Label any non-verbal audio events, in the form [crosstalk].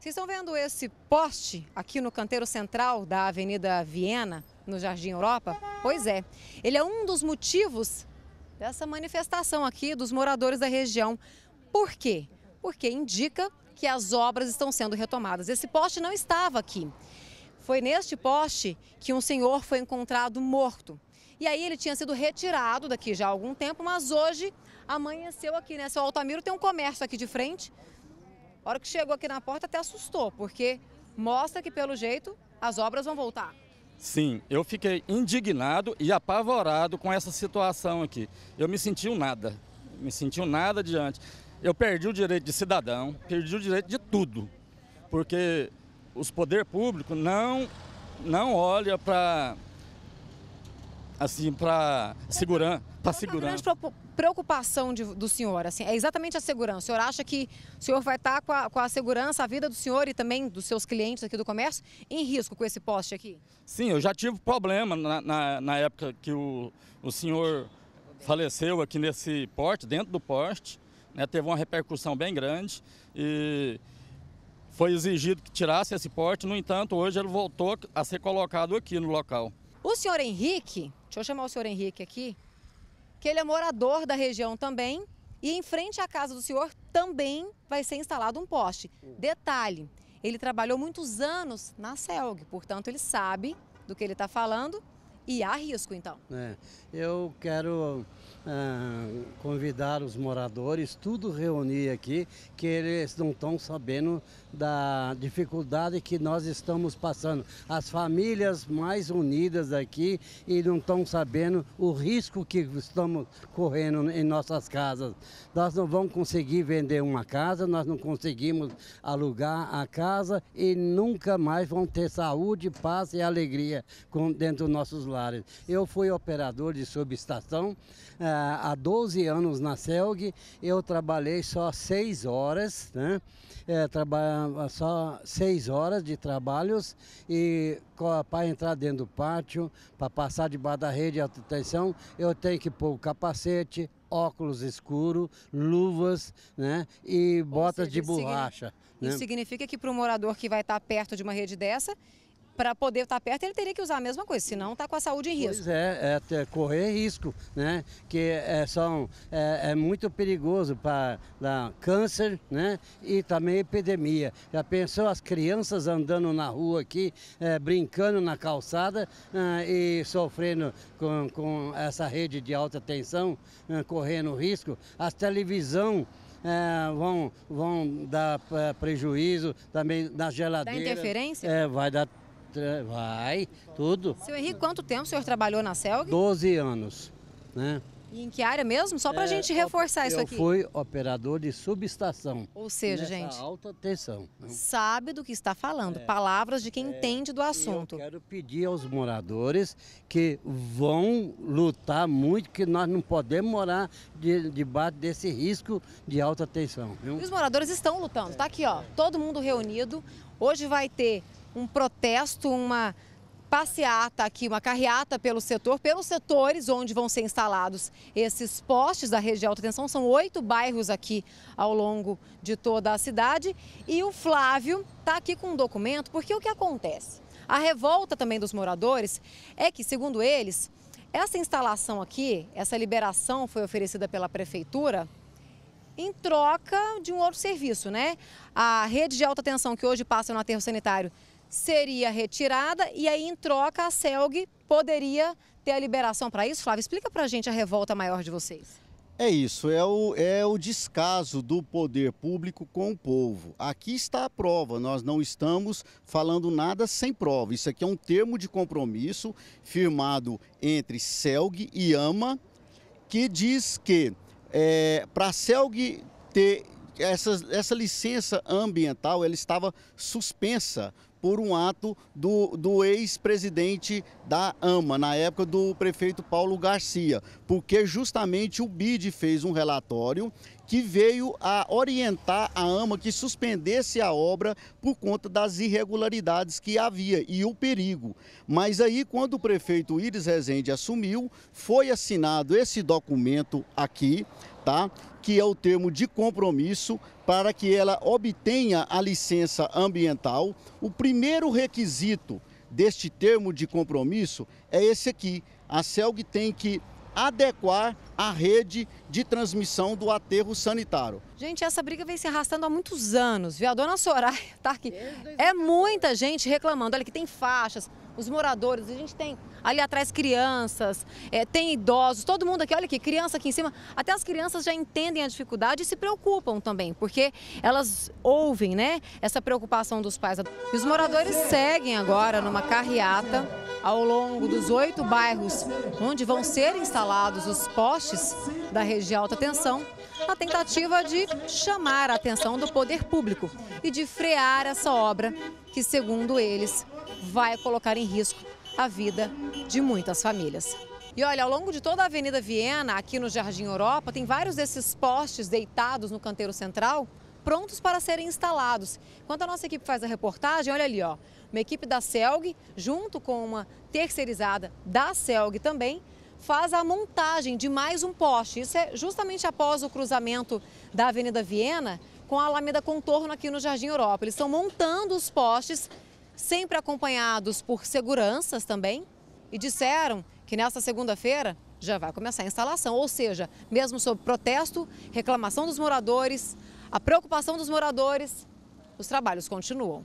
Vocês estão vendo esse poste aqui no canteiro central da Avenida Viena, no Jardim Europa? Pois é, ele é um dos motivos dessa manifestação aqui dos moradores da região. Por quê? Porque indica que as obras estão sendo retomadas. Esse poste não estava aqui. Foi neste poste que um senhor foi encontrado morto. E aí ele tinha sido retirado daqui já há algum tempo, mas hoje amanheceu aqui, né? Seu Altamiro tem um comércio aqui de frente. A hora que chegou aqui na porta até assustou, porque mostra que, pelo jeito, as obras vão voltar. Sim, eu fiquei indignado e apavorado com essa situação aqui. Eu me senti um nada, me senti um nada diante. Eu perdi o direito de cidadão, perdi o direito de tudo, porque os poder públicos não não olha para assim para segurança, para segurança preocupação de, do senhor? Assim, é exatamente a segurança. O senhor acha que o senhor vai estar tá com a, com a, segurança, a vida do senhor e também dos seus clientes aqui do comércio em risco com esse poste aqui? Sim, eu já tive problema na, na, na época que o, o senhor faleceu aqui nesse porte, dentro do poste. Né, teve uma repercussão bem grande e foi exigido que tirasse esse porte. No entanto, hoje ele voltou a ser colocado aqui no local. O senhor Henrique, deixa eu chamar o senhor Henrique aqui, que ele é morador da região também. E em frente à casa do senhor também vai ser instalado um poste. Detalhe, ele trabalhou muitos anos na CELG, portanto ele sabe do que ele está falando e há risco então. É, eu quero ah, convidar os moradores, tudo reunir aqui, que eles não estão sabendo da dificuldade que nós estamos passando. As famílias mais unidas aqui e não estão sabendo o risco que estamos correndo em nossas casas. Nós não vamos conseguir vender uma casa, nós não conseguimos alugar a casa e nunca mais vão ter saúde, paz e alegria dentro dos nossos lares. Eu fui operador de subestação. Ah, há 12 anos na CELG, eu trabalhei só 6 horas, né? É, trabalhava só 6 horas de trabalhos e para entrar dentro do pátio, para passar debaixo da rede de alta eu tenho que pôr o capacete, óculos escuro, luvas né, e botas seja, de borracha. né? Isso significa que para um morador que vai estar perto de uma rede dessa, para poder estar tá perto, ele teria que usar a mesma coisa, senão está com a saúde em risco. Pois é, é correr risco, né? Que é, são, é, é muito perigoso para câncer, né? E também epidemia. Já pensou as crianças andando na rua aqui, é, brincando na calçada ah, e sofrendo com, com essa rede de alta tensão, ah, correndo risco? As televisão é, vão, vão dar é, prejuízo também na geladeira. Dá interferência? É, vai dar Vai, tudo. Seu Henrique, quanto tempo o senhor trabalhou na CELG? Doze anos, né? E em que área mesmo? Só para a é, gente reforçar isso aqui. Eu fui operador de subestação. Ou seja, gente. alta tensão. Né? Sabe do que está falando, é, palavras de quem é, entende do assunto. eu quero pedir aos moradores que vão lutar muito, que nós não podemos morar debaixo de desse risco de alta tensão. Viu? E os moradores estão lutando, está aqui, ó, todo mundo reunido. Hoje vai ter um protesto, uma passeata aqui, uma carreata pelo setor, pelos setores onde vão ser instalados esses postes da rede de alta tensão. São oito bairros aqui ao longo de toda a cidade. E o Flávio está aqui com um documento, porque o que acontece? A revolta também dos moradores é que, segundo eles, essa instalação aqui, essa liberação foi oferecida pela prefeitura em troca de um outro serviço, né? A rede de alta tensão que hoje passa no aterro sanitário seria retirada e aí, em troca, a CELG poderia ter a liberação para isso? Flávio, explica para a gente a revolta maior de vocês. É isso, é o, é o descaso do poder público com o povo. Aqui está a prova, nós não estamos falando nada sem prova. Isso aqui é um termo de compromisso firmado entre CELG e AMA, que diz que é, para a CELG ter essa, essa licença ambiental ela estava suspensa por um ato do, do ex-presidente da AMA, na época do prefeito Paulo Garcia, porque justamente o BID fez um relatório que veio a orientar a AMA que suspendesse a obra por conta das irregularidades que havia e o perigo. Mas aí, quando o prefeito Iris Rezende assumiu, foi assinado esse documento aqui, que é o termo de compromisso para que ela obtenha a licença ambiental. O primeiro requisito deste termo de compromisso é esse aqui. A CELG tem que adequar a rede de transmissão do aterro sanitário. Gente, essa briga vem se arrastando há muitos anos, viu? A dona Soraya [laughs] tá aqui. É muita gente reclamando. Olha que tem faixas, os moradores, a gente tem ali atrás crianças, é, tem idosos, todo mundo aqui, olha aqui, criança aqui em cima. Até as crianças já entendem a dificuldade e se preocupam também, porque elas ouvem, né, essa preocupação dos pais. E os moradores seguem agora numa carreata ao longo dos oito bairros onde vão ser instalados os postes da rede de alta tensão, a tentativa é de chamar a atenção do poder público e de frear essa obra que, segundo eles, vai colocar em risco a vida de muitas famílias. E olha, ao longo de toda a Avenida Viena, aqui no Jardim Europa, tem vários desses postes deitados no canteiro central prontos para serem instalados. Enquanto a nossa equipe faz a reportagem, olha ali, ó, uma equipe da CELG, junto com uma terceirizada da CELG também, faz a montagem de mais um poste. Isso é justamente após o cruzamento da Avenida Viena com a Alameda Contorno aqui no Jardim Europa. Eles estão montando os postes, sempre acompanhados por seguranças também, e disseram que nesta segunda-feira já vai começar a instalação, ou seja, mesmo sob protesto, reclamação dos moradores, a preocupação dos moradores, os trabalhos continuam.